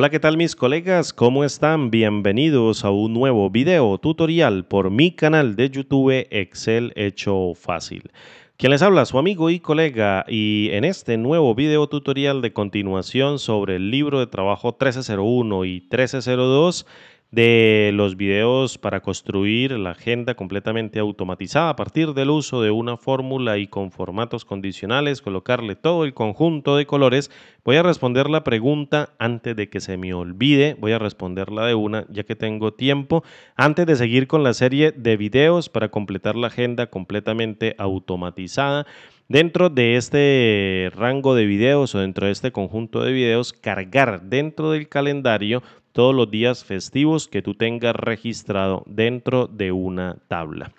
Hola, ¿qué tal mis colegas? ¿Cómo están? Bienvenidos a un nuevo video tutorial por mi canal de YouTube Excel Hecho Fácil. Quien les habla, su amigo y colega, y en este nuevo video tutorial de continuación sobre el libro de trabajo 1301 y 1302, de los videos para construir la agenda completamente automatizada a partir del uso de una fórmula y con formatos condicionales, colocarle todo el conjunto de colores. Voy a responder la pregunta antes de que se me olvide, voy a responderla de una ya que tengo tiempo, antes de seguir con la serie de videos para completar la agenda completamente automatizada. Dentro de este rango de videos o dentro de este conjunto de videos, cargar dentro del calendario todos los días festivos que tú tengas registrado dentro de una tabla.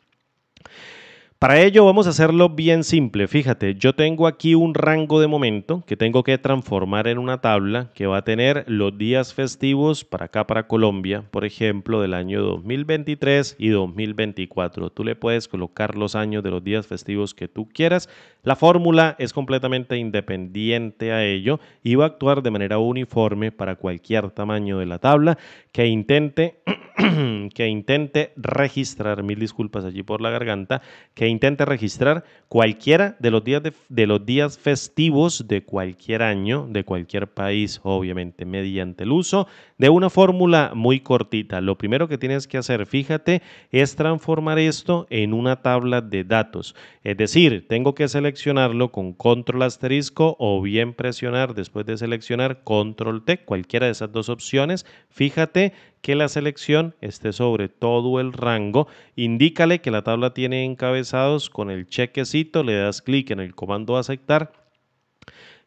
Para ello vamos a hacerlo bien simple. Fíjate, yo tengo aquí un rango de momento que tengo que transformar en una tabla que va a tener los días festivos para acá, para Colombia, por ejemplo, del año 2023 y 2024. Tú le puedes colocar los años de los días festivos que tú quieras. La fórmula es completamente independiente a ello y va a actuar de manera uniforme para cualquier tamaño de la tabla que intente, que intente registrar, mil disculpas allí por la garganta, que intente registrar cualquiera de los días, de, los días festivos de cualquier año, de cualquier país, obviamente, mediante el uso de una fórmula muy cortita. Lo primero que tienes que hacer, fíjate, es transformar esto en una tabla de datos. Es decir, tengo que seleccionarlo con control asterisco o bien presionar después de seleccionar control T, cualquiera de esas dos opciones. Fíjate que la selección esté sobre todo el rango. Indícale que la tabla tiene encabezados con el chequecito, le das clic en el comando aceptar.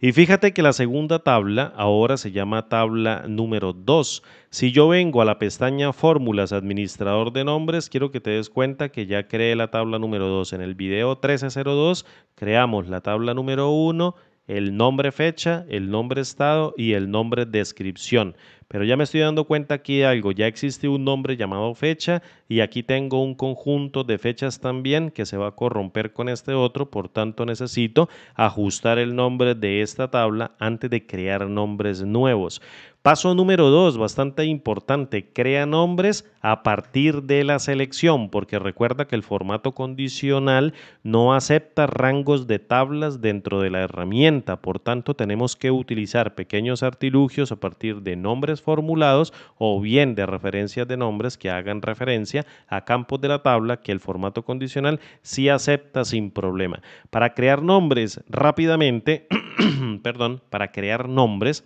Y fíjate que la segunda tabla ahora se llama tabla número 2. Si yo vengo a la pestaña fórmulas administrador de nombres, quiero que te des cuenta que ya creé la tabla número 2. En el video 1302 creamos la tabla número 1, el nombre fecha, el nombre estado y el nombre descripción. Pero ya me estoy dando cuenta aquí de algo, ya existe un nombre llamado fecha y aquí tengo un conjunto de fechas también que se va a corromper con este otro, por tanto necesito ajustar el nombre de esta tabla antes de crear nombres nuevos. Paso número dos, bastante importante, crea nombres a partir de la selección, porque recuerda que el formato condicional no acepta rangos de tablas dentro de la herramienta, por tanto tenemos que utilizar pequeños artilugios a partir de nombres formulados o bien de referencias de nombres que hagan referencia a campos de la tabla que el formato condicional sí acepta sin problema. Para crear nombres rápidamente, perdón, para crear nombres,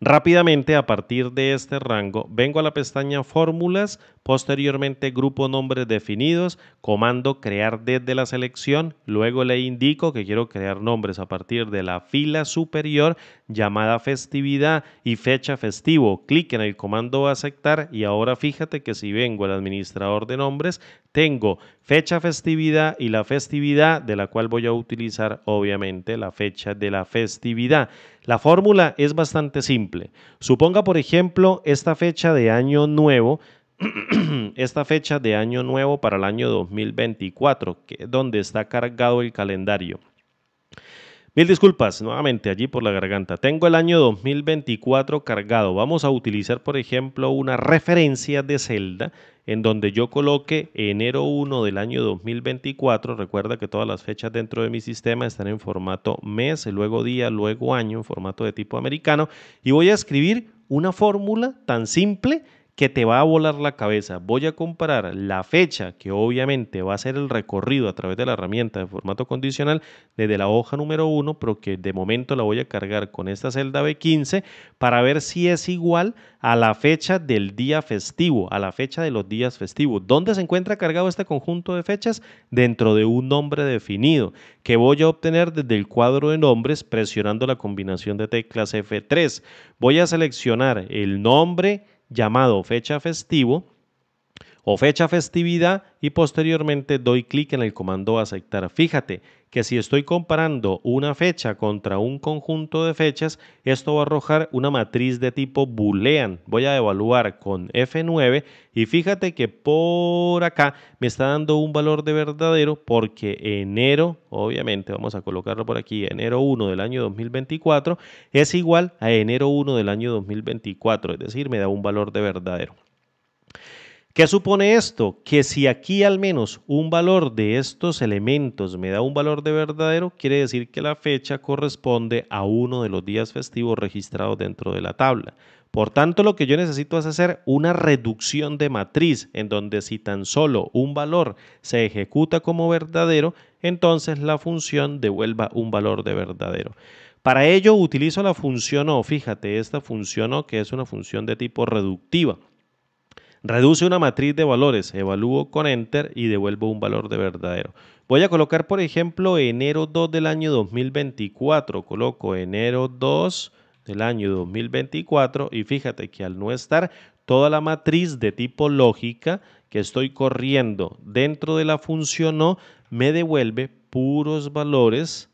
Rápidamente, a partir de este rango, vengo a la pestaña Fórmulas Posteriormente, grupo nombres definidos, comando crear desde la selección. Luego le indico que quiero crear nombres a partir de la fila superior llamada festividad y fecha festivo. Clic en el comando aceptar y ahora fíjate que si vengo al administrador de nombres, tengo fecha festividad y la festividad de la cual voy a utilizar obviamente la fecha de la festividad. La fórmula es bastante simple. Suponga por ejemplo esta fecha de año nuevo esta fecha de año nuevo para el año 2024, que donde está cargado el calendario. Mil disculpas, nuevamente allí por la garganta. Tengo el año 2024 cargado. Vamos a utilizar, por ejemplo, una referencia de celda en donde yo coloque enero 1 del año 2024. Recuerda que todas las fechas dentro de mi sistema están en formato mes, luego día, luego año, en formato de tipo americano. Y voy a escribir una fórmula tan simple que te va a volar la cabeza. Voy a comparar la fecha, que obviamente va a ser el recorrido a través de la herramienta de formato condicional, desde la hoja número 1, pero que de momento la voy a cargar con esta celda B15 para ver si es igual a la fecha del día festivo, a la fecha de los días festivos. ¿Dónde se encuentra cargado este conjunto de fechas? Dentro de un nombre definido, que voy a obtener desde el cuadro de nombres presionando la combinación de teclas F3. Voy a seleccionar el nombre, llamado fecha festivo o fecha festividad y posteriormente doy clic en el comando aceptar. Fíjate que si estoy comparando una fecha contra un conjunto de fechas, esto va a arrojar una matriz de tipo boolean. Voy a evaluar con F9 y fíjate que por acá me está dando un valor de verdadero porque enero, obviamente vamos a colocarlo por aquí, enero 1 del año 2024 es igual a enero 1 del año 2024, es decir, me da un valor de verdadero. ¿Qué supone esto? Que si aquí al menos un valor de estos elementos me da un valor de verdadero, quiere decir que la fecha corresponde a uno de los días festivos registrados dentro de la tabla. Por tanto, lo que yo necesito es hacer una reducción de matriz, en donde si tan solo un valor se ejecuta como verdadero, entonces la función devuelva un valor de verdadero. Para ello utilizo la función O, fíjate, esta función O que es una función de tipo reductiva. Reduce una matriz de valores, evalúo con Enter y devuelvo un valor de verdadero. Voy a colocar, por ejemplo, enero 2 del año 2024. Coloco enero 2 del año 2024 y fíjate que al no estar toda la matriz de tipo lógica que estoy corriendo dentro de la función no me devuelve puros valores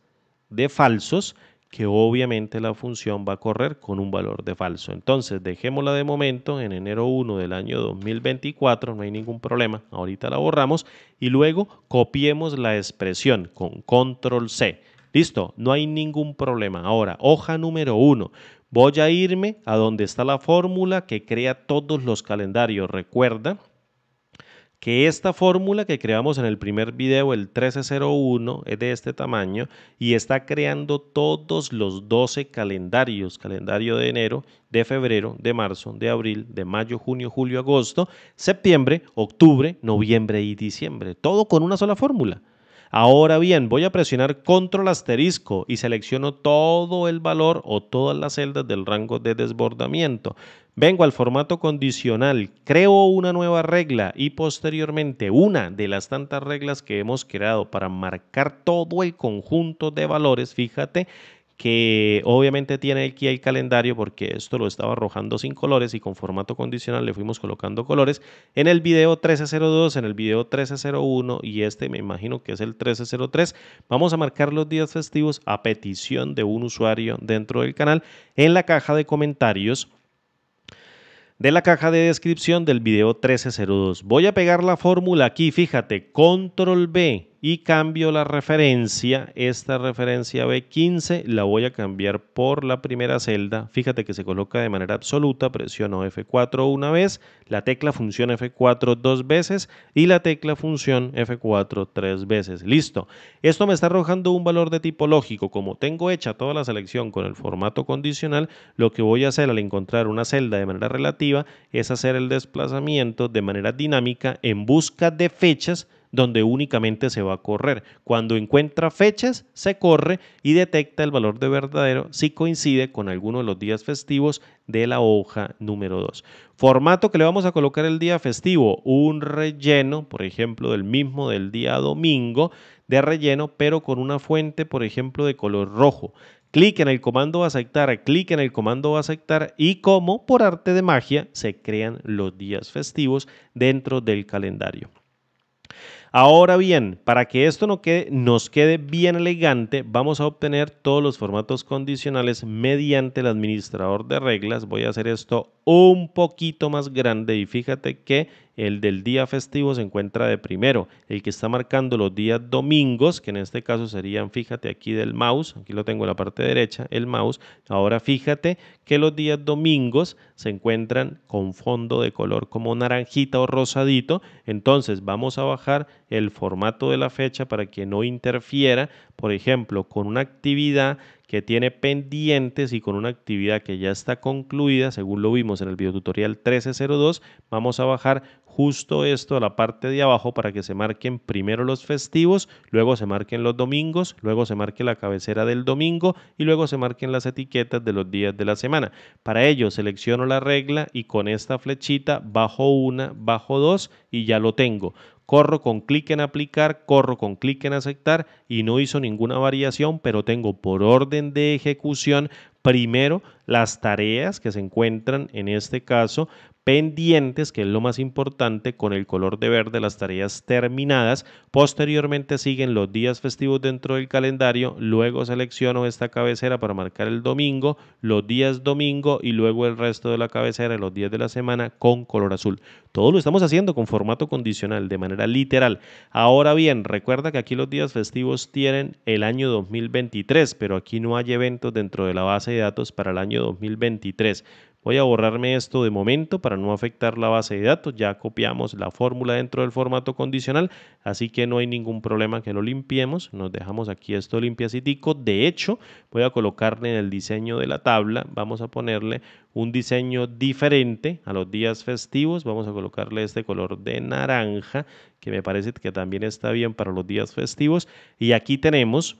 de falsos que obviamente la función va a correr con un valor de falso. Entonces, dejémosla de momento en enero 1 del año 2024, no hay ningún problema, ahorita la borramos y luego copiemos la expresión con control C. Listo, no hay ningún problema. Ahora, hoja número 1. Voy a irme a donde está la fórmula que crea todos los calendarios. Recuerda que esta fórmula que creamos en el primer video, el 1301, es de este tamaño y está creando todos los 12 calendarios, calendario de enero, de febrero, de marzo, de abril, de mayo, junio, julio, agosto, septiembre, octubre, noviembre y diciembre, todo con una sola fórmula. Ahora bien, voy a presionar control asterisco y selecciono todo el valor o todas las celdas del rango de desbordamiento. Vengo al formato condicional, creo una nueva regla y posteriormente una de las tantas reglas que hemos creado para marcar todo el conjunto de valores, fíjate, que obviamente tiene aquí el calendario porque esto lo estaba arrojando sin colores y con formato condicional le fuimos colocando colores en el video 1302, en el video 1301 y este me imagino que es el 1303. Vamos a marcar los días festivos a petición de un usuario dentro del canal en la caja de comentarios de la caja de descripción del video 1302. Voy a pegar la fórmula aquí, fíjate, control B, y cambio la referencia, esta referencia B15 la voy a cambiar por la primera celda, fíjate que se coloca de manera absoluta, presiono F4 una vez, la tecla función F4 dos veces y la tecla función F4 tres veces, listo. Esto me está arrojando un valor de tipo lógico, como tengo hecha toda la selección con el formato condicional, lo que voy a hacer al encontrar una celda de manera relativa es hacer el desplazamiento de manera dinámica en busca de fechas donde únicamente se va a correr. Cuando encuentra fechas, se corre y detecta el valor de verdadero si coincide con alguno de los días festivos de la hoja número 2. Formato que le vamos a colocar el día festivo, un relleno, por ejemplo, del mismo del día domingo, de relleno, pero con una fuente, por ejemplo, de color rojo. Clic en el comando aceptar, clic en el comando aceptar y como por arte de magia se crean los días festivos dentro del calendario. Ahora bien, para que esto no quede, nos quede bien elegante, vamos a obtener todos los formatos condicionales mediante el administrador de reglas. Voy a hacer esto un poquito más grande y fíjate que el del día festivo se encuentra de primero. El que está marcando los días domingos, que en este caso serían, fíjate aquí del mouse, aquí lo tengo en la parte derecha, el mouse. Ahora fíjate que los días domingos se encuentran con fondo de color como naranjita o rosadito. Entonces vamos a bajar el formato de la fecha para que no interfiera, por ejemplo, con una actividad que tiene pendientes y con una actividad que ya está concluida, según lo vimos en el videotutorial 1302, vamos a bajar justo esto a la parte de abajo para que se marquen primero los festivos, luego se marquen los domingos, luego se marque la cabecera del domingo y luego se marquen las etiquetas de los días de la semana. Para ello selecciono la regla y con esta flechita bajo una, bajo dos y ya lo tengo corro con clic en aplicar, corro con clic en aceptar y no hizo ninguna variación, pero tengo por orden de ejecución primero las tareas que se encuentran en este caso pendientes, que es lo más importante, con el color de verde las tareas terminadas. Posteriormente siguen los días festivos dentro del calendario, luego selecciono esta cabecera para marcar el domingo, los días domingo y luego el resto de la cabecera, los días de la semana con color azul. Todo lo estamos haciendo con formato condicional, de manera literal. Ahora bien, recuerda que aquí los días festivos tienen el año 2023, pero aquí no hay eventos dentro de la base de datos para el año 2023. Voy a borrarme esto de momento para no afectar la base de datos. Ya copiamos la fórmula dentro del formato condicional, así que no hay ningún problema que lo limpiemos. Nos dejamos aquí esto limpiacitico. De hecho, voy a colocarle en el diseño de la tabla, vamos a ponerle un diseño diferente a los días festivos. Vamos a colocarle este color de naranja, que me parece que también está bien para los días festivos. Y aquí tenemos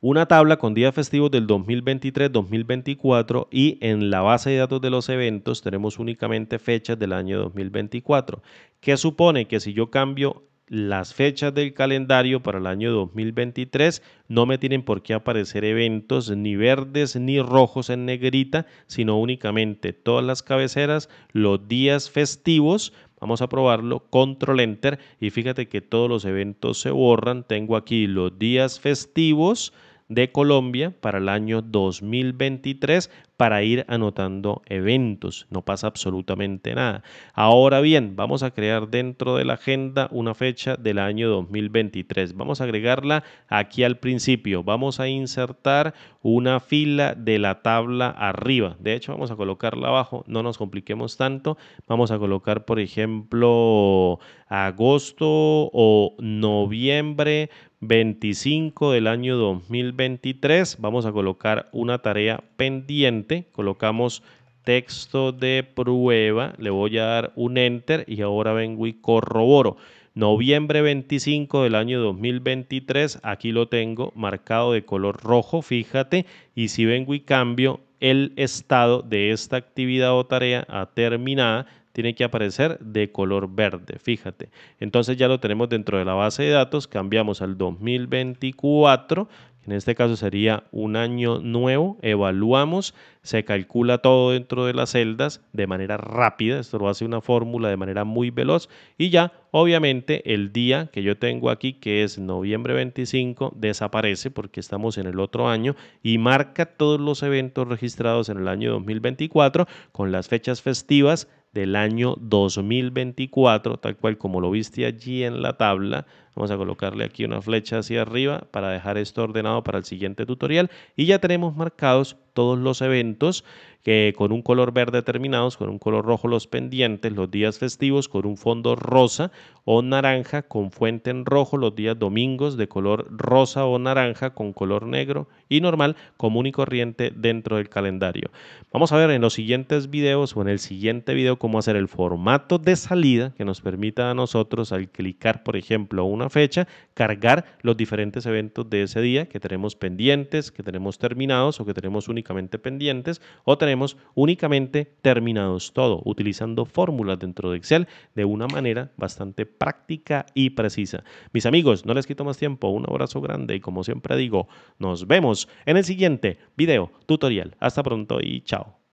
una tabla con días festivos del 2023-2024 y en la base de datos de los eventos tenemos únicamente fechas del año 2024, que supone que si yo cambio las fechas del calendario para el año 2023 no me tienen por qué aparecer eventos ni verdes ni rojos en negrita, sino únicamente todas las cabeceras, los días festivos Vamos a probarlo, control enter y fíjate que todos los eventos se borran. Tengo aquí los días festivos de Colombia para el año 2023 para ir anotando eventos. No pasa absolutamente nada. Ahora bien, vamos a crear dentro de la agenda una fecha del año 2023. Vamos a agregarla aquí al principio. Vamos a insertar una fila de la tabla arriba. De hecho, vamos a colocarla abajo. No nos compliquemos tanto. Vamos a colocar, por ejemplo, agosto o noviembre 25 del año 2023. Vamos a colocar una tarea pendiente colocamos texto de prueba, le voy a dar un enter y ahora vengo y corroboro. Noviembre 25 del año 2023, aquí lo tengo marcado de color rojo, fíjate, y si vengo y cambio el estado de esta actividad o tarea a terminada, tiene que aparecer de color verde, fíjate. Entonces ya lo tenemos dentro de la base de datos, cambiamos al 2024, en este caso sería un año nuevo, evaluamos, se calcula todo dentro de las celdas de manera rápida, esto lo hace una fórmula de manera muy veloz y ya obviamente el día que yo tengo aquí que es noviembre 25 desaparece porque estamos en el otro año y marca todos los eventos registrados en el año 2024 con las fechas festivas del año 2024, tal cual como lo viste allí en la tabla, Vamos a colocarle aquí una flecha hacia arriba para dejar esto ordenado para el siguiente tutorial. Y ya tenemos marcados todos los eventos que con un color verde terminados, con un color rojo los pendientes, los días festivos con un fondo rosa o naranja con fuente en rojo, los días domingos de color rosa o naranja con color negro y normal común y corriente dentro del calendario. Vamos a ver en los siguientes videos o en el siguiente video cómo hacer el formato de salida que nos permita a nosotros al clicar por ejemplo una fecha, cargar los diferentes eventos de ese día que tenemos pendientes, que tenemos terminados o que tenemos únicamente pendientes o tenemos únicamente terminados todo, utilizando fórmulas dentro de Excel de una manera bastante práctica y precisa. Mis amigos, no les quito más tiempo, un abrazo grande y como siempre digo, nos vemos en el siguiente video tutorial. Hasta pronto y chao.